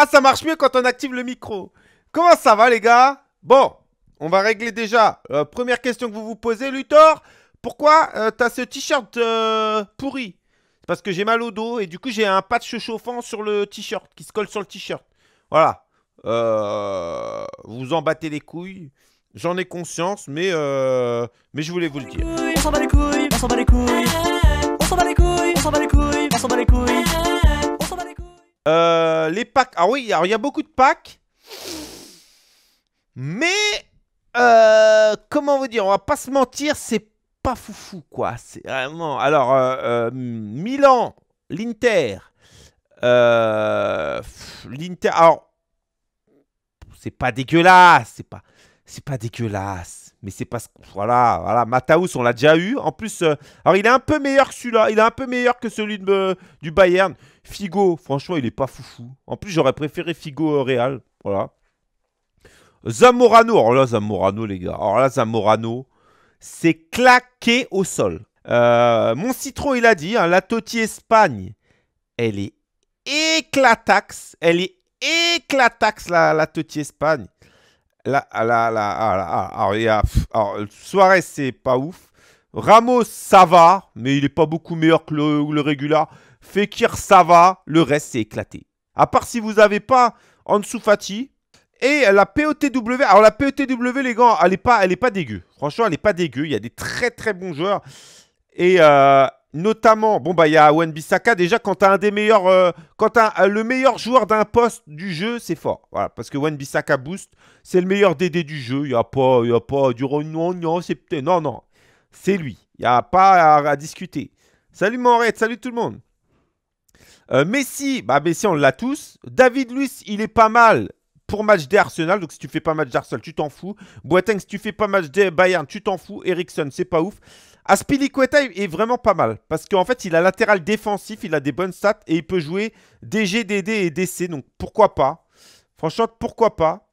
Ah, ça marche mieux quand on active le micro. Comment ça va, les gars Bon, on va régler déjà. Euh, première question que vous vous posez, Luthor. Pourquoi euh, t'as ce t-shirt euh, pourri parce que j'ai mal au dos et du coup j'ai un patch chauffant sur le t-shirt, qui se colle sur le t-shirt. Voilà. vous en battez les couilles. J'en ai conscience, mais, mais je voulais vous le dire. On s'en les couilles, on s'en les couilles. On s'en bat les couilles, on s'en bat les couilles, on s'en bat les couilles. Euh, les packs. Ah oui, il y a beaucoup de packs. Mais. Euh, comment vous dire On va pas se mentir, c'est pas foufou, quoi. C'est vraiment. Alors, euh, Milan, l'Inter. L'Inter. Alors. C'est pas dégueulasse. C'est pas. C'est pas dégueulasse mais c'est parce que voilà, voilà, Mataus, on l'a déjà eu. En plus, euh, alors il est un peu meilleur que celui-là, il est un peu meilleur que celui euh, du Bayern. Figo, franchement, il est pas foufou. En plus, j'aurais préféré Figo au Real, voilà. Zamorano, alors là Zamorano les gars, alors là Zamorano, c'est claqué au sol. Euh, mon citron, il a dit, hein, la Toti Espagne, elle est éclataxe, elle est éclataxe la, la Espagne. Ah, ah, ah, alors, là, euh, c'est pas ouf. Ramos, ça va, mais il n'est pas beaucoup meilleur que le, le Régula. Fekir, ça va, le reste, c'est éclaté. À part si vous n'avez pas Ansu Fati et la POTW. Alors, la POTW, les gars, elle n'est pas, elle est pas dégueu. Franchement, elle n'est pas dégueu. Il y a des très, très bons joueurs. Et, euh, notamment, bon bah il y a Wen Bissaka déjà quand t'as un des meilleurs, euh, quand as euh, le meilleur joueur d'un poste du jeu, c'est fort. Voilà, parce que Wen Bissaka boost, c'est le meilleur DD du jeu. Il y a pas, il y pas du non non, c'est non non, c'est lui. Il y a pas à, discuter. Salut Morette, salut tout le monde. Euh, Messi, bah Messi on l'a tous. David Luiz, il est pas mal pour match d'Arsenal. Donc si tu fais pas match d'Arsenal, tu t'en fous. Boateng, si tu fais pas match de Bayern, tu t'en fous. Ericsson, c'est pas ouf. Aspilicueta est vraiment pas mal parce qu'en fait, il a latéral défensif, il a des bonnes stats et il peut jouer DG, DD et DC. Donc pourquoi pas Franchement, pourquoi pas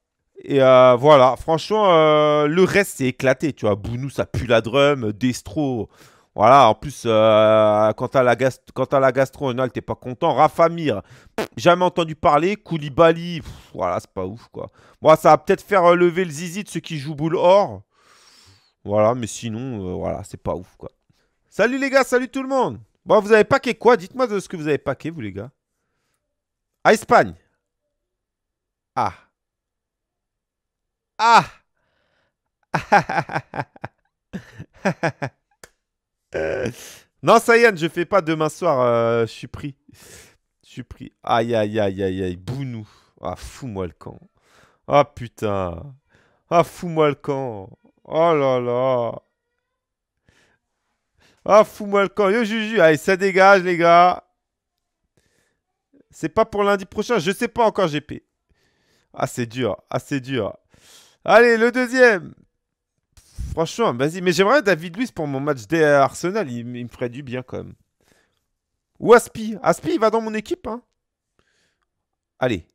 et euh, voilà, franchement, euh, le reste c'est éclaté, tu vois. Bounou, ça pue la drum, Destro. Voilà, en plus, euh, quant, à la gastro, quant t'es pas content. Rafamir, jamais entendu parler. Koulibaly, voilà, c'est pas ouf, quoi. Moi, bon, ça va peut-être faire lever le zizi de ceux qui jouent boule or. Voilà, mais sinon, euh, voilà, c'est pas ouf, quoi. Salut les gars, salut tout le monde Bon, vous avez paqué quoi Dites-moi de ce que vous avez paqué, vous les gars. À ah, Espagne. Ah. Ah Non, ça y est, je fais pas demain soir, euh, je suis pris. Je suis pris. Aïe, aïe, aïe, aïe, aïe, bounou. Ah, fous-moi le camp. Ah, putain. Ah, fous-moi le camp. Oh là là. Ah, fous-moi le camp. Yo, Juju. Allez, ça dégage, les gars. C'est pas pour lundi prochain. Je sais pas encore, GP. Ah, c'est dur. Ah, c'est dur. Allez, le deuxième. Franchement, vas-y. Mais j'aimerais David Luiz pour mon match d'Arsenal. Arsenal. Il, me ferait du bien, quand même. Ou Aspi. Aspi, il va dans mon équipe. Hein. Allez.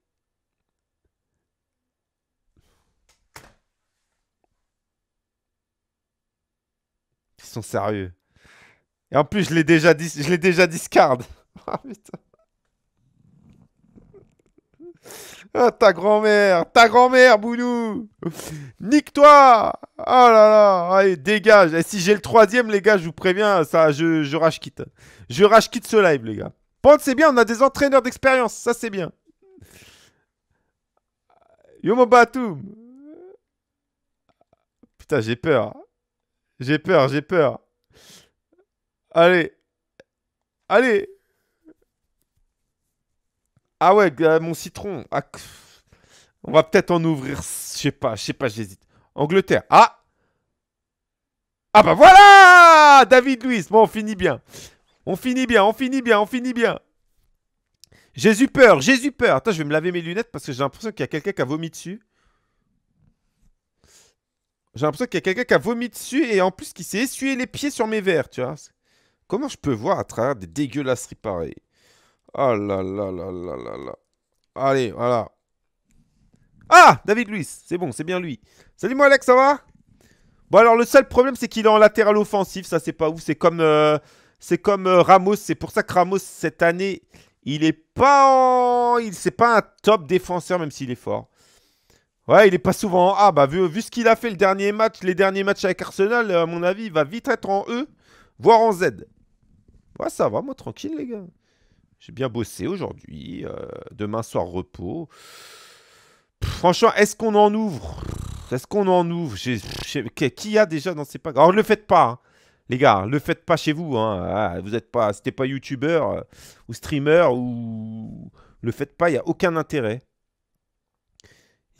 sont sérieux. Et en plus, je l'ai déjà, dis... je déjà discard. oh putain. Ah, ta grand-mère, ta grand-mère, Bounou Nique-toi Oh là là Allez, dégage Et si j'ai le troisième, les gars, je vous préviens, ça, je, je rage quitte. Je rage quitte ce live, les gars. Pente, c'est bien, on a des entraîneurs d'expérience, ça c'est bien. Yomo Putain, j'ai peur. J'ai peur, j'ai peur. Allez. Allez. Ah ouais, euh, mon citron. Ah, on va peut-être en ouvrir. Je sais pas, je sais pas, j'hésite. Angleterre. Ah Ah bah voilà David Luiz. Bon, on finit bien. On finit bien, on finit bien, on finit bien. J'ai eu peur, j'ai eu peur. Attends, je vais me laver mes lunettes parce que j'ai l'impression qu'il y a quelqu'un qui a vomi dessus. J'ai l'impression qu'il y a quelqu'un qui a vomi dessus et en plus qui s'est essuyé les pieds sur mes verres, tu vois. Comment je peux voir à travers des dégueulasses pareilles Oh là là là là là là. Allez, voilà. Ah David Luis. c'est bon, c'est bien lui. Salut moi Alex, ça va Bon alors le seul problème c'est qu'il est en latéral offensif, ça c'est pas ouf, c'est comme euh, c'est comme euh, Ramos, c'est pour ça que Ramos cette année, il est pas en... il c'est pas un top défenseur même s'il est fort. Ouais, il est pas souvent en A. Bah, vu, vu ce qu'il a fait le dernier match, les derniers matchs avec Arsenal, euh, à mon avis, il va vite être en E, voire en Z. Ouais, ça va, moi, tranquille, les gars. J'ai bien bossé aujourd'hui. Euh, demain soir, repos. franchement, est-ce qu'on en ouvre Est-ce qu'on en ouvre Qui a déjà dans ces packs Alors, le faites pas, hein. les gars. Le faites pas chez vous. Hein. Ah, vous êtes pas, c'était pas youtubeur euh, ou streamer ou le faites pas. Il y a aucun intérêt.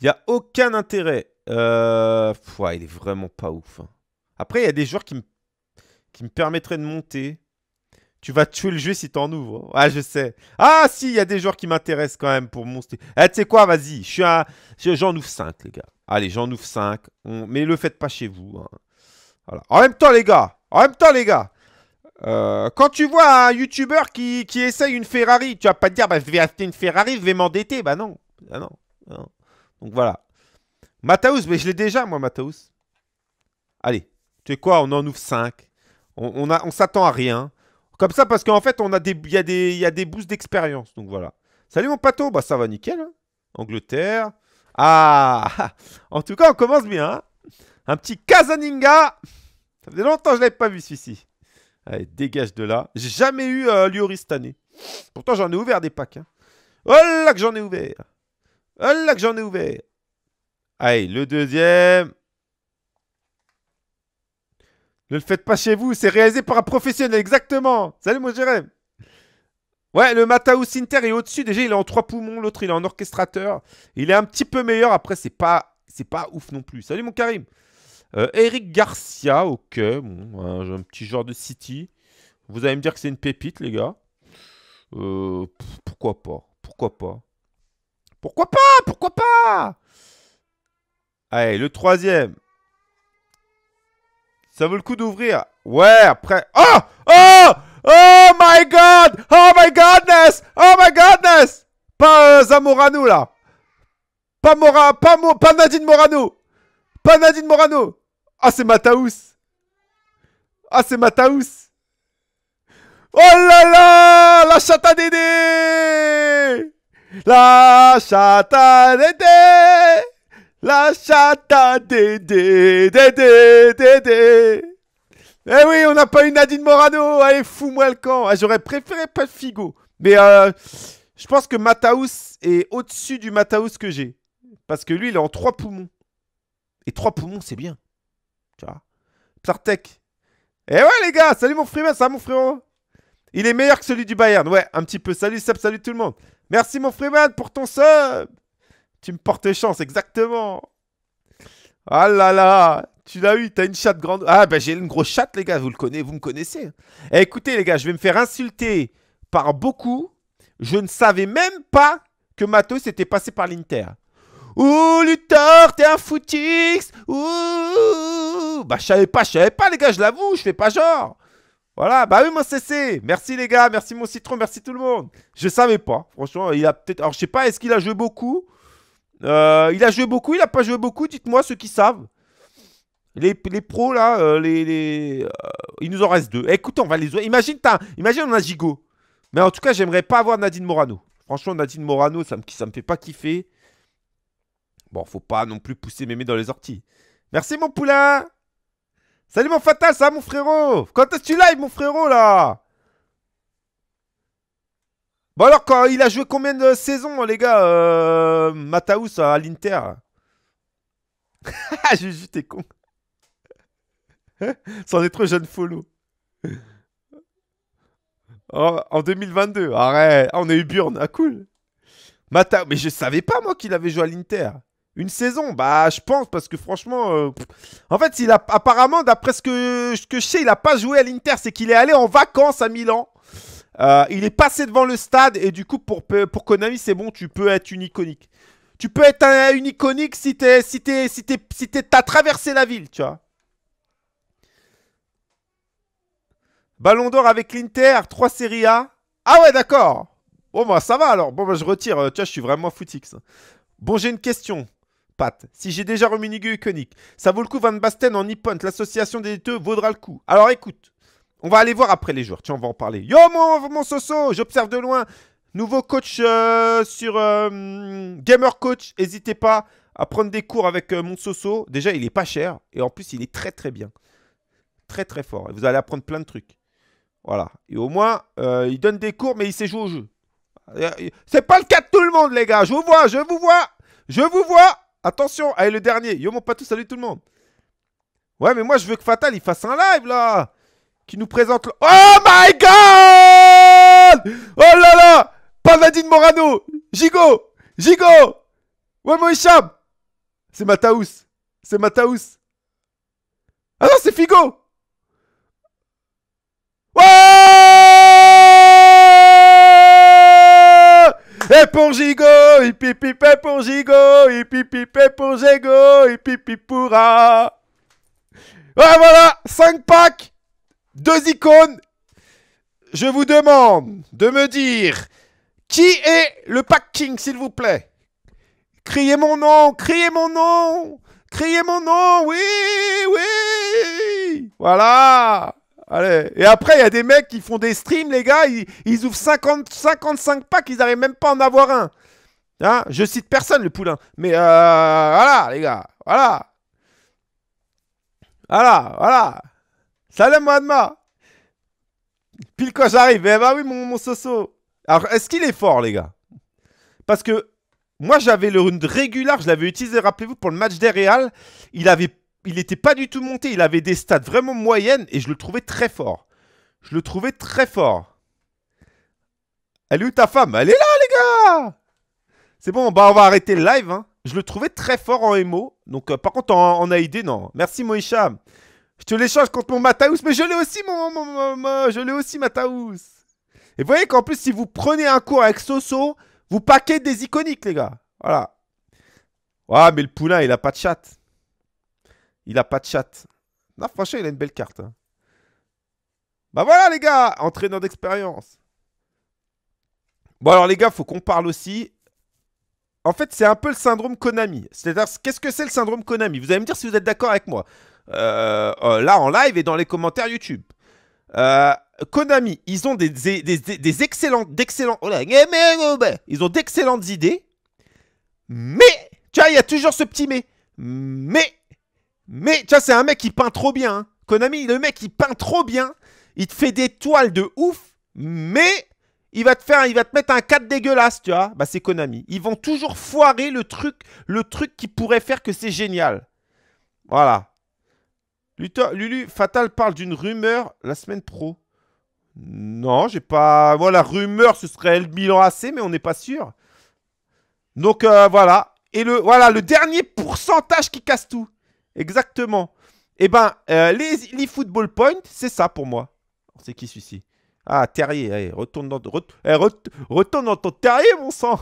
Il n'y a aucun intérêt. Euh... il est vraiment pas ouf. Hein. Après, il y a des joueurs qui me, qui me permettraient de monter. Tu vas tuer le jeu si t'en ouvres. Hein. Ah, je sais. Ah, si, il y a des joueurs qui m'intéressent quand même pour monter. Eh, tu sais quoi, vas-y. J'en un... ouvre 5, les gars. Allez, j'en ouvre 5. Mais ne le faites pas chez vous. Hein. En même temps, les gars. En même temps, les gars. Euh, quand tu vois un youtubeur qui, essaye une Ferrari, tu vas pas te dire bah, je vais acheter une Ferrari, je vais m'endetter. Bah non. Bah, non. Bah, non. Donc voilà. Mataus, mais je l'ai déjà, moi, Mataus. Allez, tu sais quoi, on en ouvre 5. On, on s'attend à rien. Comme ça, parce qu'en fait, on a des, y, a des, boosts d'expérience. Donc voilà. Salut mon pato, bah ça va nickel. Hein. Angleterre. Ah En tout cas, on commence bien. Hein. Un petit Kazaninga. Ça faisait longtemps que je l'avais pas vu celui-ci. Allez, dégage de là. J'ai jamais eu euh, cette année. Pourtant, j'en ai ouvert des packs. Voilà hein. oh que j'en ai ouvert Oh là que j'en ai ouvert. Allez, le deuxième. Ne le faites pas chez vous, c'est réalisé par un professionnel, exactement. Salut mon Jérémy. Ouais, le Matao Sinter est au-dessus. Déjà, il est en trois poumons. L'autre, il est en orchestrateur. Il est un petit peu meilleur. Après, c'est pas, c'est pas ouf non plus. Salut, mon Karim. Euh, Eric Garcia, ok. un, petit genre de City. Vous allez me dire que c'est une pépite, les gars. Euh, pourquoi pas Pourquoi pas pourquoi pas Pourquoi pas Allez, le troisième. Ça vaut le coup d'ouvrir. Ouais, après... Oh Oh Oh my god Oh my godness Oh my godness Pas euh, Zamorano, là Pas Mora... Pas, Mo... pas Nadine Morano Pas Nadine Morano Ah, c'est Mataus Ah, c'est Mataus Oh là là La chatte à Dédé la chata dédé La chata dédé dédé dédé Eh oui, on n'a pas eu Nadine Morano Allez, fous-moi le camp ah, J'aurais préféré pas le Figo. Mais euh, je pense que Mataus est au-dessus du Mataus que j'ai. Parce que lui, il est en trois poumons. Et trois poumons, c'est bien. Tu vois Eh ouais, les gars Salut mon frérot, ça mon frérot Il est meilleur que celui du Bayern. Ouais, un petit peu. Salut Seb, salut tout le monde Merci mon Freeman pour ton sub Tu me portes chance, exactement Ah là là Tu l'as eu, t'as une chatte grande... Ah bah j'ai une grosse chatte les gars, vous le connaissez, vous me connaissez. Eh, écoutez les gars, je vais me faire insulter par beaucoup. Je ne savais même pas que Matos était passé par l'Inter. Ouh Luthor, t'es un footix Ouh Bah je savais pas, je savais pas les gars, je l'avoue, je fais pas genre voilà, bah oui, mon CC. Merci les gars, merci mon citron, merci tout le monde. Je savais pas, franchement, il a peut-être. Alors je sais pas, est-ce qu'il a joué beaucoup euh, Il a joué beaucoup, il a pas joué beaucoup. Dites-moi ceux qui savent. Les, pros là, euh, les, euh, il nous en reste deux. Écoutez, on va les. Imagine, t'as, imagine on a Gigot. Mais en tout cas, j'aimerais pas avoir Nadine Morano. Franchement, Nadine Morano, ça me, ça me fait pas kiffer. Bon, faut pas non plus pousser mémé dans les orties. Merci mon poulain Salut mon fatal, ça mon frérot Quand est-ce que tu live mon frérot là Bon alors, quand, il a joué combien de saisons hein, les gars euh, Mataus à l'Inter Juju, t'es con. Sans être jeune follow. Oh, en 2022, arrête. Ah, on a eu Burn, ah, cool. Mata... Mais je savais pas moi qu'il avait joué à l'Inter. Une saison Bah, je pense, parce que franchement... Euh, en fait, il a, apparemment, d'après ce que, je sais, il n'a pas joué à l'Inter. C'est qu'il est allé en vacances à Milan. Euh, il est passé devant le stade. Et du coup, pour, pour Konami, c'est bon, tu peux être une iconique. Tu peux être une iconique si tu si traversé la ville, tu vois. Ballon d'or avec l'Inter, 3 Serie A. Ah ouais, d'accord. Bon, bah ça va alors. Bon, bah, je retire. Euh, tu vois, je suis vraiment footix. Bon, j'ai une question. Si j'ai déjà reménigué Konik, ça vaut le coup Van Basten en e L'association des deux vaudra le coup. Alors écoute, on va aller voir après les joueurs. Tiens, on va en parler. Yo mon, mon Soso, j'observe de loin. Nouveau coach euh, sur euh, Gamer Coach. N'hésitez pas à prendre des cours avec euh, mon Soso. Déjà, il est pas cher. Et en plus, il est très très bien. Très très fort. Et vous allez apprendre plein de trucs. Voilà. Et au moins, il donne des cours, mais il sait jouer au jeu. C'est pas le cas de tout le monde, les gars. Je vous vois, je vous vois. Je vous vois. Attention, allez, le dernier. Yo, mon patou, salut tout le monde. Ouais, mais moi, je veux que Fatal, il fasse un live, là. Qui nous présente... Oh my God Oh là là Panadine Morano Gigo Gigo mon Chab C'est Mataous C'est Mataous Ah non, c'est Figo Ouais Et pour Gigo, et pour pour voilà, 5 packs, 2 icônes. Je vous demande de me dire qui est le pack king, s'il vous plaît. Criez mon nom, criez mon nom, criez mon nom, oui, oui. Voilà. Allez. Et après, il y a des mecs qui font des streams, les gars, ils, ouvrent 50, 55 packs, ils n'arrivent même pas à en avoir un. Hein Je cite personne, le poulain. Mais euh, voilà, les gars. Voilà. Voilà, voilà. Salam, Mohamed. Pile quand j'arrive. Eh bah oui, mon, mon soso. Alors, est-ce qu'il est fort, les gars Parce que moi, j'avais le rune régulier, je l'avais utilisé, rappelez-vous, pour le match des Real. Il avait il n'était pas du tout monté. Il avait des stats vraiment moyennes et je le trouvais très fort. Je le trouvais très fort. Elle est où ta femme Elle est là, les gars C'est bon, bah on va arrêter le live. Hein. Je le trouvais très fort en MO. Donc, euh, par contre, en, AID, non. Merci, Moïcha. Je te l'échange contre mon Mataous. Mais je l'ai aussi, mon, Je l'ai aussi, Et vous voyez qu'en plus, si vous prenez un cours avec Soso, vous paquez des iconiques, les gars. Voilà. Ouais, ah, mais le poulain, il a pas de chat. Il a pas de chat. Non, franchement, il a une belle carte. Hein. Bah voilà, les gars, entraîneur d'expérience. Bon, alors, les gars, faut qu'on parle aussi. En fait, c'est un peu le syndrome Konami. C'est-à-dire, qu'est-ce que c'est le syndrome Konami Vous allez me dire si vous êtes d'accord avec moi. Euh, euh, là, en live et dans les commentaires YouTube. Euh, Konami, ils ont des, excellentes, oh eh, eh, oh, bah, ils ont d'excellentes idées, mais, tu il y a toujours ce petit mais, mais, mais tu vois, c'est un mec qui peint trop bien. Hein. Konami, le mec, il peint trop bien. Il te fait des toiles de ouf, mais il va te faire, il va te mettre un cadre dégueulasse, tu vois. Bah, c'est Konami. Ils vont toujours foirer le truc, le truc qui pourrait faire que c'est génial. Voilà. Lulu Fatal parle d'une rumeur la semaine pro. Non, j'ai pas. Voilà, rumeur, ce serait le bilan assez, mais on n'est pas sûr. Donc euh, voilà. Et le voilà le dernier pourcentage qui casse tout. Exactement. Eh ben, euh, les, les, football points, c'est ça pour moi. C'est qui celui-ci Ah, Terrier, retourne dans, eh, retourne dans ton Terrier, mon sang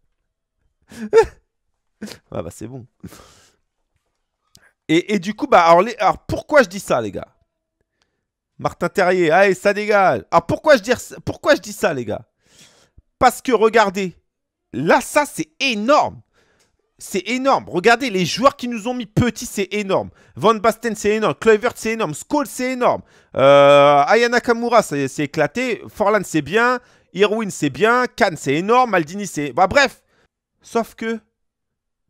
Ah bah c'est bon. Et, du coup, bah, alors, pourquoi je dis ça, les gars Martin Terrier, allez, ça dégage. Alors pourquoi je, pourquoi je dis ça, les gars Parce que regardez, là, ça c'est énorme c'est énorme. Regardez, les joueurs qui nous ont mis petit, c'est énorme. Van Basten, c'est énorme. Kluivert, c'est énorme. Skull, c'est énorme. Euh, Ayana Kamura, c'est éclaté. Forlan, c'est bien. Irwin, c'est bien. Khan, c'est énorme. Maldini, c'est... Bah bref. Sauf que...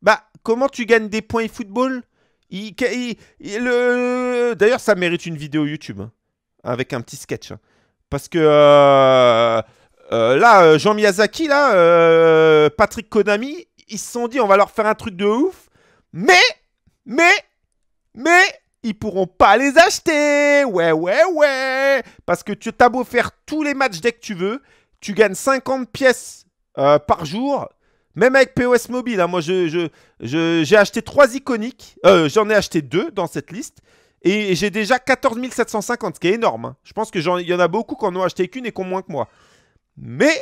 Bah, comment tu gagnes des points football le... D'ailleurs, ça mérite une vidéo YouTube. Hein, avec un petit sketch. Hein. Parce que... Euh, euh, là, Jean Miyazaki, là, Patrick Konami, ils se sont dit on va leur faire un truc de ouf, mais, mais, mais, ils pourront pas les acheter. Ouais, ouais, ouais. Parce que tu as beau faire tous les matchs dès que tu veux, tu gagnes 50 pièces euh, par jour. Même avec POS Mobile, hein. moi j'ai je, je, acheté trois iconiques, euh, j'en ai acheté deux dans cette liste, et j'ai déjà 14 750, ce qui est énorme. Hein. Je pense qu'il y en a beaucoup qui en ont acheté qu'une et qui ont moins que moi. Mais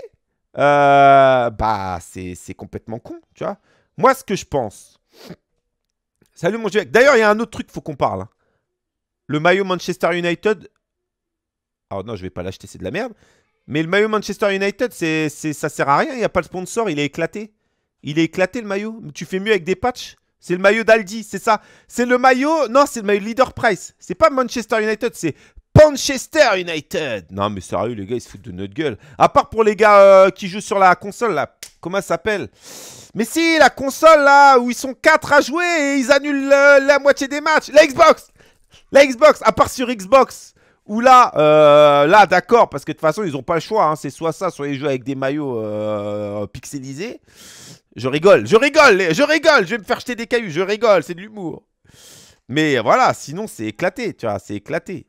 euh, bah, c'est complètement con, tu vois. Moi, ce que je pense. Salut, mon D'ailleurs, il y a un autre truc, faut qu'on parle. Hein. Le maillot Manchester United. Alors, oh non, je vais pas l'acheter, c'est de la merde. Mais le maillot Manchester United, c'est ça sert à rien. Il n'y a pas le sponsor, il est éclaté. Il est éclaté, le maillot. Tu fais mieux avec des patchs. C'est le maillot d'Aldi, c'est ça. C'est le maillot. Non, c'est le maillot Leader Price. C'est pas Manchester United, c'est Manchester United. Non, mais sérieux, les gars, ils se foutent de notre gueule. À part pour les gars euh, qui jouent sur la console, là. Comment ça s'appelle Mais si, la console, là, où ils sont 4 à jouer et ils annulent la moitié des matchs. La Xbox La Xbox, à part sur Xbox. Ou là, euh, là, d'accord, parce que de toute façon, ils n'ont pas le choix. Hein. C'est soit ça, soit ils jouent avec des maillots euh, pixelisés. Je rigole, je rigole, je rigole, je vais me faire jeter des cailloux, je rigole, c'est de l'humour. Mais voilà, sinon, c'est éclaté, tu vois, c'est éclaté.